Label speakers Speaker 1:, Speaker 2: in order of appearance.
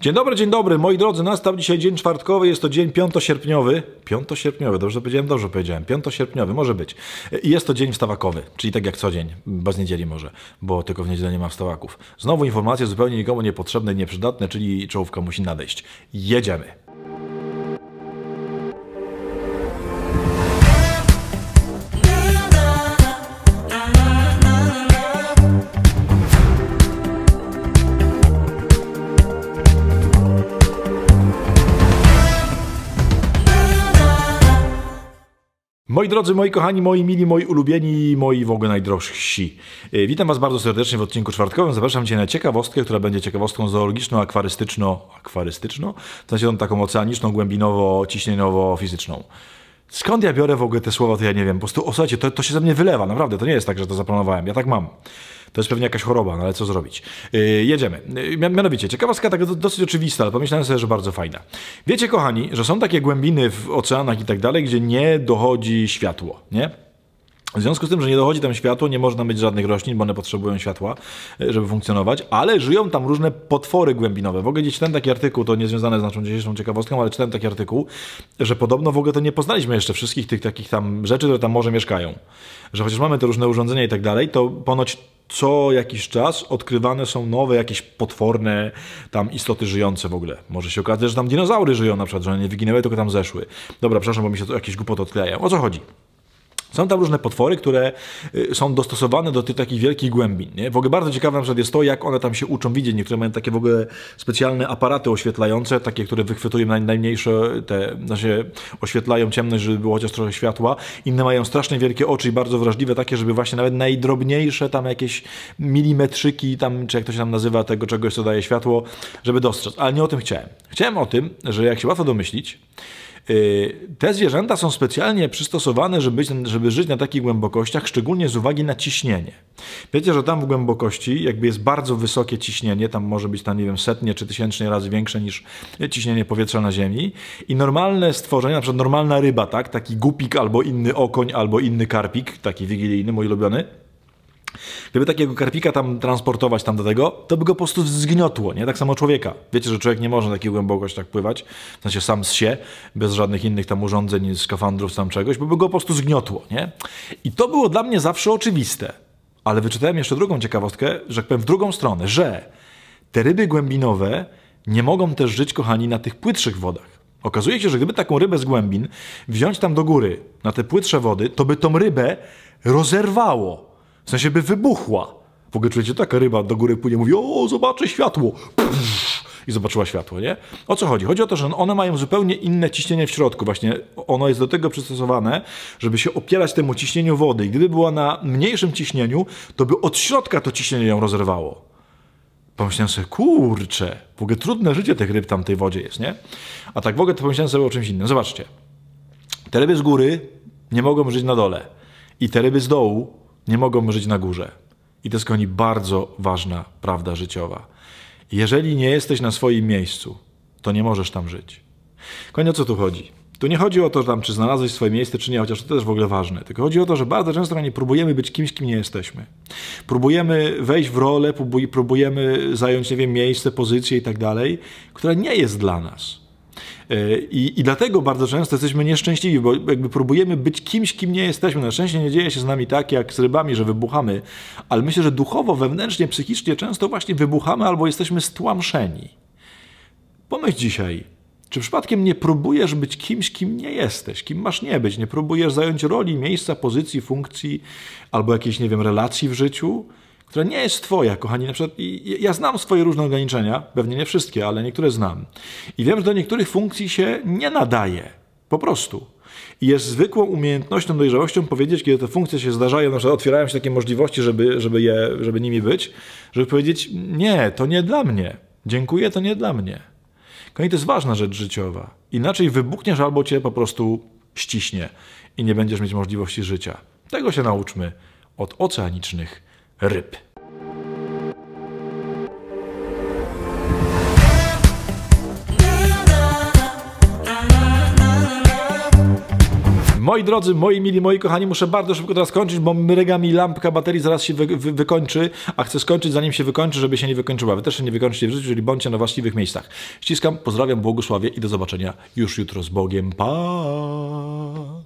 Speaker 1: Dzień dobry, dzień dobry. Moi drodzy, nastał dzisiaj dzień czwartkowy, jest to dzień 5 sierpniowy. 5 sierpniowy, dobrze powiedziałem, dobrze powiedziałem. 5 sierpniowy, może być. I jest to dzień wstawakowy, czyli tak jak co dzień, bez niedzieli może, bo tylko w niedzielę nie ma wstawaków. Znowu informacje zupełnie nikomu niepotrzebne, nieprzydatne, czyli czołówka musi nadejść. Jedziemy. Moi drodzy, moi kochani, moi mili, moi ulubieni, moi w ogóle najdrożsi. E, witam Was bardzo serdecznie w odcinku czwartkowym. Zapraszam Cię na ciekawostkę, która będzie ciekawostką zoologiczną, akwarystyczno, akwarystyczną, w sensie tą taką oceaniczną, głębinowo, ciśnieniowo, fizyczną. Skąd ja biorę w ogóle te słowa, to ja nie wiem. Po prostu, o, słuchajcie, to, to się ze mnie wylewa, naprawdę. To nie jest tak, że to zaplanowałem. Ja tak mam. To jest pewnie jakaś choroba, no ale co zrobić. Yy, jedziemy. Yy, mianowicie, ciekawostka tak dosyć oczywista, ale pomyślałem sobie, że bardzo fajna. Wiecie, kochani, że są takie głębiny w oceanach i tak dalej, gdzie nie dochodzi światło, nie? W związku z tym, że nie dochodzi tam światło, nie można mieć żadnych roślin, bo one potrzebują światła, e, żeby funkcjonować, ale żyją tam różne potwory głębinowe. W ogóle gdzieś czytałem taki artykuł, to niezwiązane z naszą dzisiejszą ciekawostką, ale czytałem taki artykuł, że podobno w ogóle to nie poznaliśmy jeszcze wszystkich tych takich tam rzeczy, które tam może mieszkają. Że chociaż mamy te różne urządzenia i tak dalej, to ponoć co jakiś czas odkrywane są nowe, jakieś potworne tam istoty żyjące w ogóle. Może się okazać, że tam dinozaury żyją na przykład, że one nie wyginęły, tylko tam zeszły. Dobra, przepraszam, bo mi się to jakieś głupoty odklejają. O co chodzi? Są tam różne potwory, które y, są dostosowane do tych takich wielkich głębin. Nie? W ogóle bardzo ciekawe na przykład jest to, jak one tam się uczą widzieć. Niektóre mają takie w ogóle specjalne aparaty oświetlające, takie, które wychwytują najmniejsze, te, znaczy oświetlają ciemność, żeby było chociaż trochę światła. Inne mają strasznie wielkie oczy i bardzo wrażliwe, takie, żeby właśnie nawet najdrobniejsze tam jakieś milimetrzyki, tam, czy jak to się tam nazywa, tego czegoś, co daje światło, żeby dostrzec. Ale nie o tym chciałem. Chciałem o tym, że jak się łatwo domyślić, Y, te zwierzęta są specjalnie przystosowane, żeby, żeby żyć na takich głębokościach, szczególnie z uwagi na ciśnienie. Wiecie, że tam w głębokości jakby jest bardzo wysokie ciśnienie, tam może być tam, nie wiem, setnie czy tysięcznie razy większe niż ciśnienie powietrza na Ziemi. I normalne stworzenie, na przykład normalna ryba, tak? taki gupik albo inny okoń, albo inny karpik, taki wigilijny, mój ulubiony, Gdyby takiego karpika tam transportować tam do tego, to by go po prostu zgniotło, nie? Tak samo człowieka. Wiecie, że człowiek nie może na głębokości tak pływać, w sensie sam z się, bez żadnych innych tam urządzeń, skafandrów, tam czegoś, bo by go po prostu zgniotło, nie? I to było dla mnie zawsze oczywiste. Ale wyczytałem jeszcze drugą ciekawostkę, że powiem w drugą stronę, że te ryby głębinowe nie mogą też żyć, kochani, na tych płytszych wodach. Okazuje się, że gdyby taką rybę z głębin wziąć tam do góry, na te płytsze wody, to by tą rybę rozerwało w sensie by wybuchła. W ogóle czujecie, taka ryba do góry płynie, mówi, o, zobaczę światło. Pff, I zobaczyła światło, nie? O co chodzi? Chodzi o to, że one mają zupełnie inne ciśnienie w środku. Właśnie ono jest do tego przystosowane, żeby się opierać temu ciśnieniu wody. I gdyby była na mniejszym ciśnieniu, to by od środka to ciśnienie ją rozerwało. Pomyślałem sobie, kurczę, w ogóle trudne życie tych ryb tam w tej wodzie jest, nie? A tak w ogóle to pomyślałem sobie o czymś innym. Zobaczcie, te ryby z góry nie mogą żyć na dole. I te ryby z dołu nie mogą żyć na górze. I to jest, kochani, bardzo ważna prawda życiowa. Jeżeli nie jesteś na swoim miejscu, to nie możesz tam żyć. Kochani, o co tu chodzi? Tu nie chodzi o to, że tam, czy znalazłeś swoje miejsce, czy nie, chociaż to też w ogóle ważne. Tylko chodzi o to, że bardzo często nie próbujemy być kimś, kim nie jesteśmy. Próbujemy wejść w rolę, próbujemy zająć, nie wiem, miejsce, pozycję i tak dalej, która nie jest dla nas. E, I, I dlatego bardzo często jesteśmy nieszczęśliwi, bo jakby próbujemy być kimś, kim nie jesteśmy. Na szczęście nie dzieje się z nami tak, jak z rybami, że wybuchamy, ale myślę, że duchowo, wewnętrznie, psychicznie często właśnie wybuchamy albo jesteśmy stłamszeni. Pomyśl dzisiaj, czy przypadkiem nie próbujesz być kimś, kim nie jesteś, kim masz nie być? Nie próbujesz zająć roli, miejsca, pozycji, funkcji albo jakiejś, nie wiem, relacji w życiu? która nie jest Twoja, kochani. Na przykład ja znam swoje różne ograniczenia, pewnie nie wszystkie, ale niektóre znam. I wiem, że do niektórych funkcji się nie nadaje. Po prostu. I jest zwykłą umiejętnością, dojrzałością powiedzieć, kiedy te funkcje się zdarzają, na przykład otwierają się takie możliwości, żeby, żeby, je, żeby nimi być, żeby powiedzieć, nie, to nie dla mnie. Dziękuję, to nie dla mnie. Kochani, to jest ważna rzecz życiowa. Inaczej wybuchniesz albo cię po prostu ściśnie i nie będziesz mieć możliwości życia. Tego się nauczmy od oceanicznych ryb. Moi drodzy, moi mili, moi kochani, muszę bardzo szybko teraz kończyć, bo mryga mi lampka baterii zaraz się wy, wy, wykończy, a chcę skończyć zanim się wykończy, żeby się nie wykończyła. Wy też się nie wykończycie w życiu, czyli bądźcie na właściwych miejscach. Ściskam, pozdrawiam, błogosławię i do zobaczenia już jutro z Bogiem. Pa!